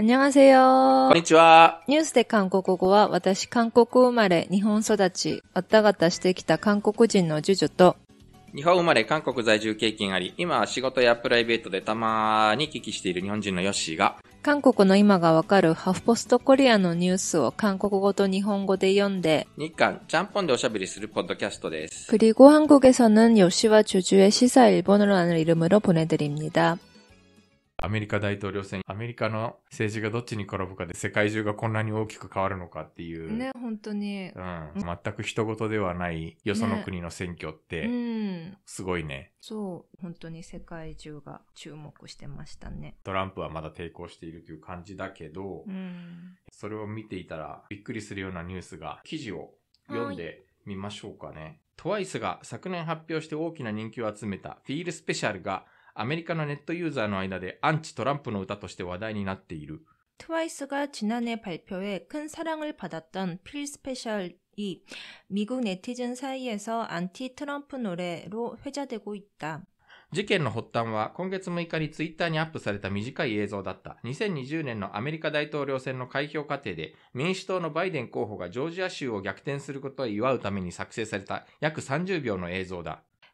こんにちは。ニュースで韓国語は、私、韓国生まれ、日本育ち、あったがたしてきた韓国人のジュジュと、日本生まれ、韓国在住経験あり、今は仕事やプライベートでたまに聞きしている日本人のヨッシーが、韓国の今がわかるハフポストコリアのニュースを韓国語と日本語で読んで、日韓、ちゃんぽんでおしゃべりするポッドキャストです。그리고韓国에서는요시와주주의시사일본어라는이름으로보내드립니다アメリカ大統領選、アメリカの政治がどっちに転ぶかで世界中がこんなに大きく変わるのかっていう。ね、本当に。うん。全く人事ではないよその国の選挙って、ね、すごいね。そう、本当に世界中が注目してましたね。トランプはまだ抵抗しているという感じだけど、うん、それを見ていたらびっくりするようなニュースが、記事を読んでみましょうかね。トワイスが昨年発表して大きな人気を集めたフィールスペシャルがアメリカのネットユーザーの間でアンチトランプの歌として話題になっている。트와이스가지난해발표큰사랑을받았던필스페셜이미국네티ン사이에서안티트럼프노래로회자되고있다事件の発端は今月6日にツイッターにアップされた短い映像だった。2020年のアメリカ大統領選の開票過程で民主党のバイデン候補がジョージア州を逆転することを祝うために作成された約30秒の映像だ。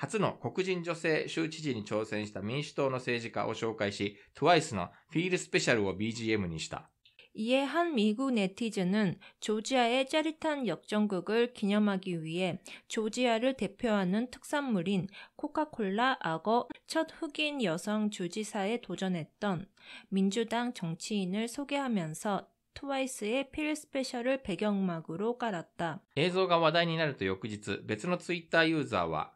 初の黒人女性州知事に挑戦した民主党の政治家を紹介し、TWICE ールスペシャルを BGM にした。 이에 한 미국 네티즌은 조지아의 짜릿한 역전극을 기념하기 위해 조지아를 대표하는 특산물인 코카콜라 악어 첫 흑인 여성 주지사에 도전했던 민주당 정치인을 소개하면서 트와이스의 필 스페셜을 배경음악으로 깔았다. 映像が話題になると翌日、別のツイッターユーザーは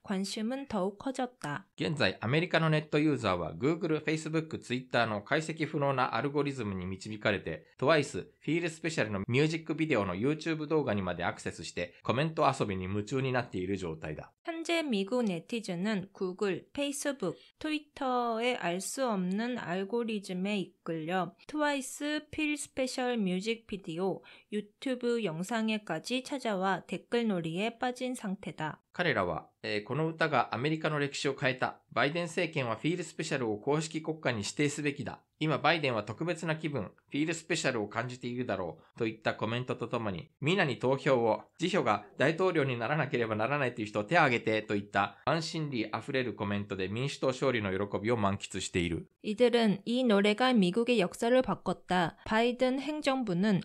관심은 더욱 커졌다. 現在、アメリカのネットユーザーは Google、Facebook、Twitter の解析不能なアルゴリズムに導かれて、TWICE、フィールスペシャルのミュージックビデオの YouTube 動画にまでアクセスして、コメント遊びに夢中になっている状態だ。 현재 미국 네티즌은 구글, 페이스북, 트위터의 알 수 없는 알고리즘에 이끌려 트와이스 필 스페셜 뮤직비디오, 유튜브 영상에까지 찾아와 댓글놀이에 빠진 상태다. 彼らは、えー、この歌がアメリカの歴史を変えた。バイデン政権はフィールスペシャルを公式国家に指定すべきだ。今バイデンは特別な気分、フィールスペシャルを感じているだろう。といったコメントとともに、皆に投票を、辞書が大統領にならなければならないという人を手を挙げて、といった安心理溢れるコメントで民主党勝利の喜びを満喫している。이들은이노래가미국의역사를바꿨 다。 バイデン행정부는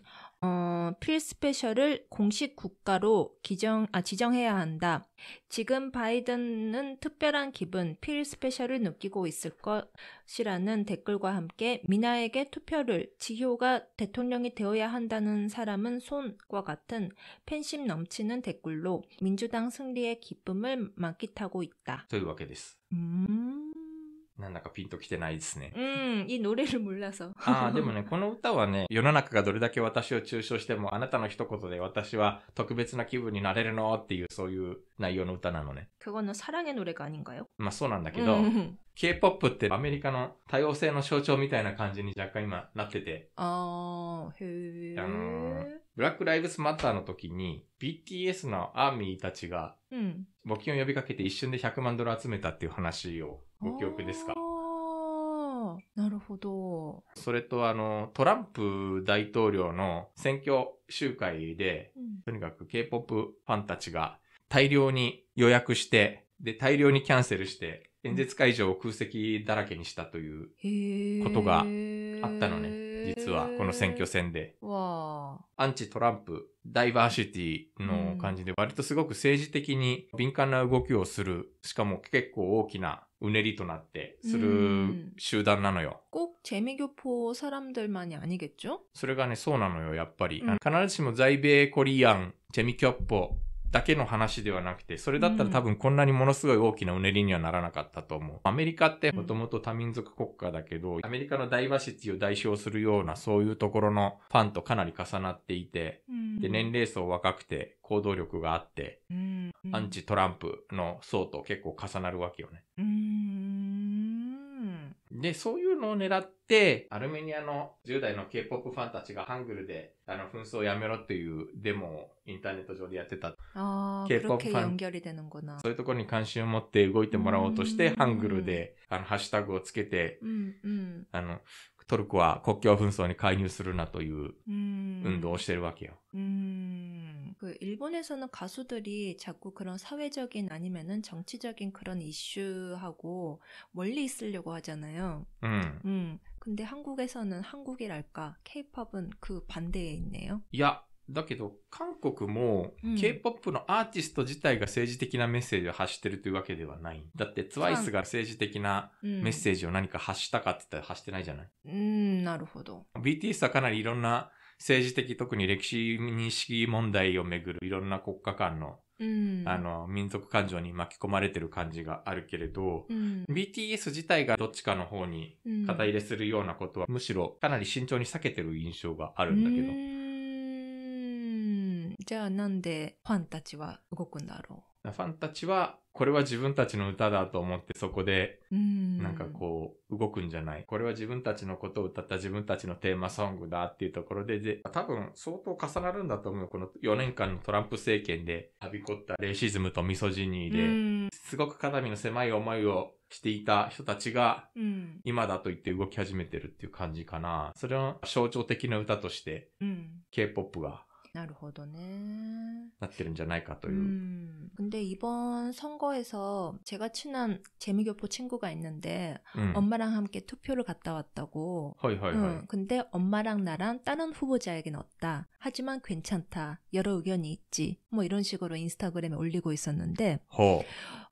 어, 필스페셜을 공식 국가로 기정, 아, 지정해야 한다. 지금 바이든은 특별한 기분, 필스페셜을 느끼고 있을 것이라는 댓글과 함께 미나에게 투표를 지효가 대통령이 되어야 한다는 사람은 손과 같은 팬심 넘치는 댓글로 민주당 승리의 기쁨을 만끽하고 있다. というわけで 음... なんだかピンときてないですね。うん、い노래를몰라 서。 ああ、でもね、この歌はね、世の中がどれだけ私を中傷しても、あなたの一言で私は特別な気分になれるのっていう、そういう内容の歌なのね。그거는사랑의노래가아닌가요まあそうなんだけど、K-POP ってアメリカの多様性の象徴みたいな感じに若干今なってて。ああ、へえ。あのーブラック・ライブス・マターの時に、BTS のアーミーたちが、募金を呼びかけて一瞬で100万ドル集めたっていう話をご記憶ですかなるほど。それとあの、トランプ大統領の選挙集会で、うん、とにかく K-POP ファンたちが大量に予約して、で、大量にキャンセルして、演説会場を空席だらけにしたということがあったのね。実は、この選挙戦で。アンチトランプ、ダイバーシティの感じで、割とすごく政治的に敏感な動きをする、しかも結構大きなうねりとなってする集団なのよ。それがね、そうなのよ、やっぱり。必ずしも在米コリアン、キ미ッ포だけの話ではなくて、それだったら多分こんなにものすごい大きなうねりにはならなかったと思う。アメリカってもともと多民族国家だけど、アメリカのダイバーシティを代表するようなそういうところのファンとかなり重なっていて、で、年齢層若くて行動力があって、アンチトランプの層と結構重なるわけよね。で、そういのを狙って、アルメニアの10代の K-POP ファンたちがハングルで、あの、紛争をやめろっていうデモをインターネット上でやってた。あ K-POP ファン。そういうところに関心を持って動いてもらおうとして、ハングルで、あの、ハッシュタグをつけて、うんうん、あの、 トルコは国境紛争に介入するなという運動をしてるわけよ。그 일본에서는 가수들이 자꾸 그런 사회적인 아니면은 정치적인 그런 이슈하고 멀리 있으려고 하잖아요. 음. 음. 근데 한국에서는 한국이랄까, 케이팝은 그 반대에 있네요. 야, だけど、韓国も K-POP のアーティスト自体が政治的なメッセージを発してるというわけではない。だって TWICE が政治的なメッセージを何か発したかって言ったら発してないじゃないうん、なるほど。BTS はかなりいろんな政治的、特に歴史認識問題をめぐるいろんな国家間のうん、あの、民族感情に巻き込まれてる感じがあるけれど、うん、BTS 自体がどっちかの方に肩入れするようなことは、うん、むしろかなり慎重に避けてる印象があるんだけど。じゃあなんでファンたちは動くんだろうファンたちはこれは自分たちの歌だと思ってそこでなんかこう動くんじゃないこれは自分たちのことを歌った自分たちのテーマソングだっていうところでで多分相当重なるんだと思うこの4年間のトランプ政権ではびこったレイシズムとミソジニーですごく肩身の狭い思いをしていた人たちが今だと言って動き始めてるっていう感じかなそれを象徴的な歌として K-POP がなるほどね。なってるんじゃないかという。 음, 근데 이번 선거에서 제가 친한 재미교포 친구가 있는데 음. 엄마랑 함께 투표를 갔다 왔다고. 허이 허이 음. 허이. 응, 근데 엄마랑 나랑 다른 후보자에게 는없다 하지만 괜찮다. 여러 의견이 있지. 뭐 이런 식으로 인스타그램에 올리고 있었는데.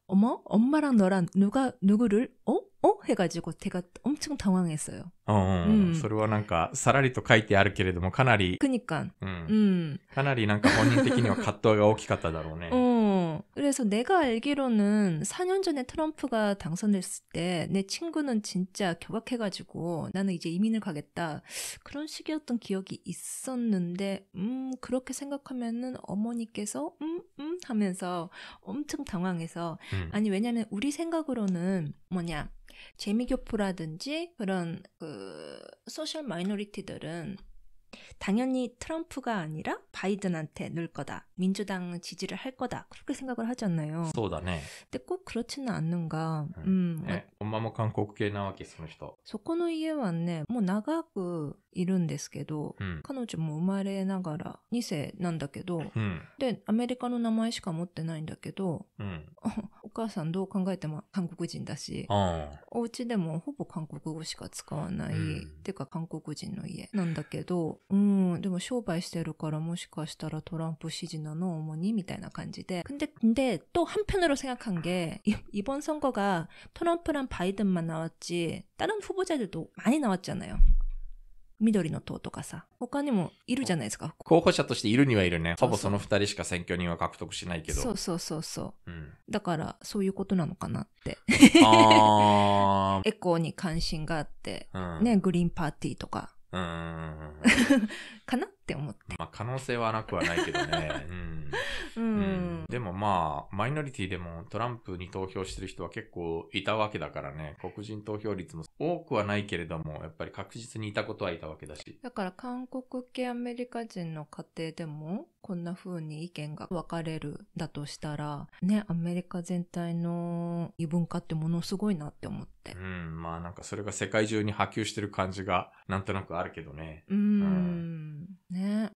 어머, 엄마랑 너랑 누가 누구를 어? お해가지고 어? 제가 엄청당황했어요うんうんそれはなんか書いてあるけれどもかなり그니 까。 어, うんかなりなんか本的には葛藤が大きかっただろうねう그래서내가알기로는4년전에트럼프가당선됐을 때, 내친구는진짜격악해가지고, 나는이제이민을가겠 다. 그런식이었던기억이있었는 데, 음, 그렇게생각하면은어머니께서 음, 음, 어. 음, 음, 음 하면서엄청당황해서 음. 아니, 왜냐면 우리 생각으로는 뭐냐, 재미교포라든지그런그소셜마이너리티들은당연히트럼프가아니라바이든한테늘거다민주당지지를할거다그렇게생각을하잖아요そうだ근데꼭그렇지는않는가음네엄마도한국系なわけその人소코노이에왔네뭐나가고이る데ですけど、うん、彼女も生まれながら2世なんだけど、うん、で、アメリカの名前しか持ってないけど、母さんどう考えても韓国人だし、うん、お家でもほぼ韓国語しか使わない、うん、っていうか韓国人の家なんだけど、うん、でも商売してるからもしかしたらトランプ支持なの主にみたいな感じで。근데근데또한편으로생각한게이번선거가트럼프랑바이든만나왔지다른후보자들도많이나왔잖아요緑の党とかさ、他にもいるじゃないですか。候補者としているにはいるね。ほぼその2人しか選挙人は獲得しないけど。そうそうそうそう。うん、だから、そういうことなのかなって。エコーに関心があって、うん、ね、グリーンパーティーとか。かなって思って。まあ可能性はなくはないけどね。うん、うん、でもまあ、マイノリティでもトランプに投票してる人は結構いたわけだからね、黒人投票率も多くはないけれども、やっぱり確実にいたことはいたわけだし。だから韓国系アメリカ人の家庭でも、こんな風に意見が分かれるだとしたら、ね、アメリカ全体の異文化ってものすごいなって思って。うん、まあなんかそれが世界中に波及してる感じがなんとなくあるけどね。うん。うんね